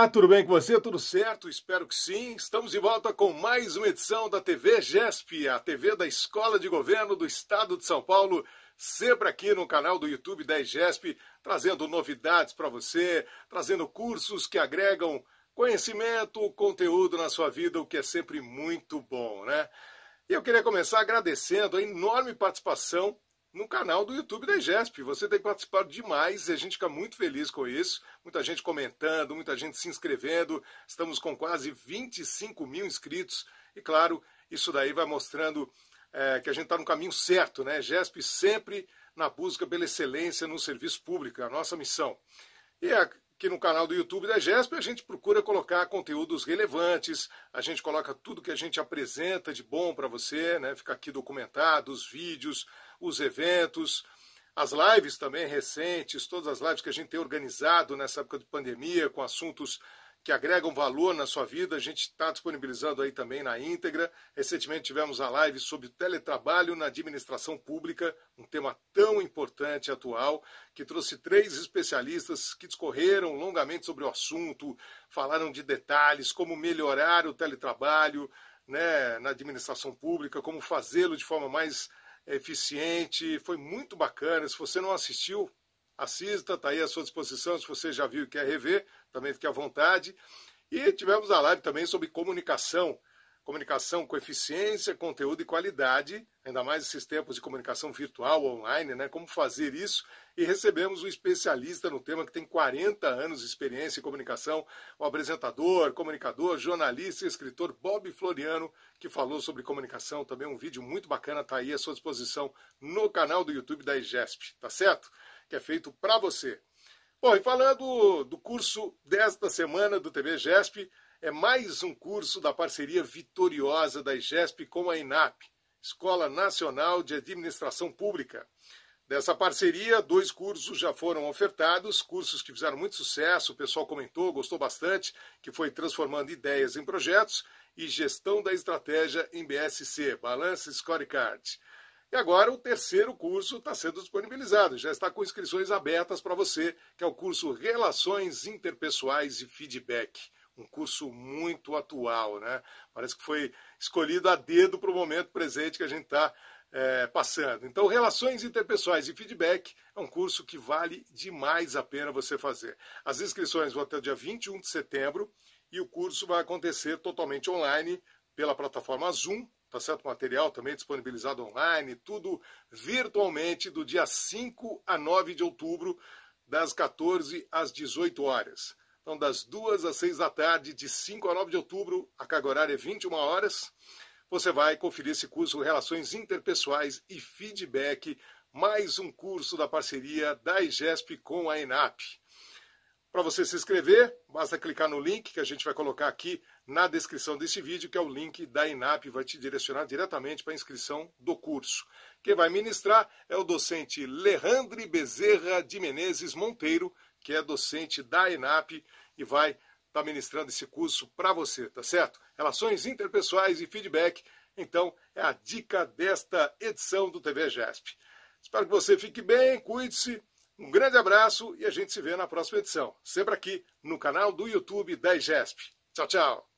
Olá, tudo bem com você? Tudo certo? Espero que sim. Estamos de volta com mais uma edição da TV GESP, a TV da Escola de Governo do Estado de São Paulo, sempre aqui no canal do YouTube da GESP, trazendo novidades para você, trazendo cursos que agregam conhecimento, conteúdo na sua vida, o que é sempre muito bom, né? E eu queria começar agradecendo a enorme participação no canal do YouTube da IGESP. Você tem participado demais e a gente fica muito feliz com isso. Muita gente comentando, muita gente se inscrevendo. Estamos com quase 25 mil inscritos. E claro, isso daí vai mostrando é, que a gente está no caminho certo, né? IGESP sempre na busca pela excelência no serviço público, é a nossa missão. E a que no canal do YouTube da GESP a gente procura colocar conteúdos relevantes, a gente coloca tudo que a gente apresenta de bom para você, né? Fica aqui documentado, os vídeos, os eventos, as lives também recentes, todas as lives que a gente tem organizado nessa época de pandemia, com assuntos que agregam valor na sua vida. A gente está disponibilizando aí também na íntegra. Recentemente tivemos a live sobre teletrabalho na administração pública, um tema tão importante e atual, que trouxe três especialistas que discorreram longamente sobre o assunto, falaram de detalhes, como melhorar o teletrabalho né, na administração pública, como fazê-lo de forma mais eh, eficiente. Foi muito bacana. Se você não assistiu, assista, está aí à sua disposição. Se você já viu e quer rever, também fique à vontade. E tivemos a live também sobre comunicação. Comunicação com eficiência, conteúdo e qualidade, ainda mais esses tempos de comunicação virtual, online, né? Como fazer isso? E recebemos um especialista no tema que tem 40 anos de experiência em comunicação, o um apresentador, comunicador, jornalista e escritor Bob Floriano, que falou sobre comunicação. Também um vídeo muito bacana, está aí à sua disposição no canal do YouTube da IGESP, tá certo? que é feito para você. Bom, e falando do curso desta semana do TV GESP, é mais um curso da parceria vitoriosa da GESP com a INAP, Escola Nacional de Administração Pública. Dessa parceria, dois cursos já foram ofertados, cursos que fizeram muito sucesso, o pessoal comentou, gostou bastante, que foi transformando ideias em projetos e gestão da estratégia em BSC, Balance Scorecard. E agora o terceiro curso está sendo disponibilizado, já está com inscrições abertas para você, que é o curso Relações Interpessoais e Feedback. Um curso muito atual, né? Parece que foi escolhido a dedo para o momento presente que a gente está é, passando. Então, Relações Interpessoais e Feedback é um curso que vale demais a pena você fazer. As inscrições vão até o dia 21 de setembro e o curso vai acontecer totalmente online pela plataforma Zoom tá certo? Material também disponibilizado online, tudo virtualmente do dia 5 a 9 de outubro, das 14 às 18 horas. Então, das 2 às 6 da tarde, de 5 a 9 de outubro, a carga horária é 21 horas. Você vai conferir esse curso Relações Interpessoais e Feedback, mais um curso da parceria da IGESP com a ENAP. Para você se inscrever, basta clicar no link que a gente vai colocar aqui na descrição desse vídeo, que é o link da INAP, vai te direcionar diretamente para a inscrição do curso. Quem vai ministrar é o docente Leandre Bezerra de Menezes Monteiro, que é docente da INAP e vai estar tá ministrando esse curso para você, tá certo? Relações interpessoais e feedback, então, é a dica desta edição do TV GESP. Espero que você fique bem, cuide-se um grande abraço e a gente se vê na próxima edição, sempre aqui no canal do YouTube da IGESP. Tchau, tchau!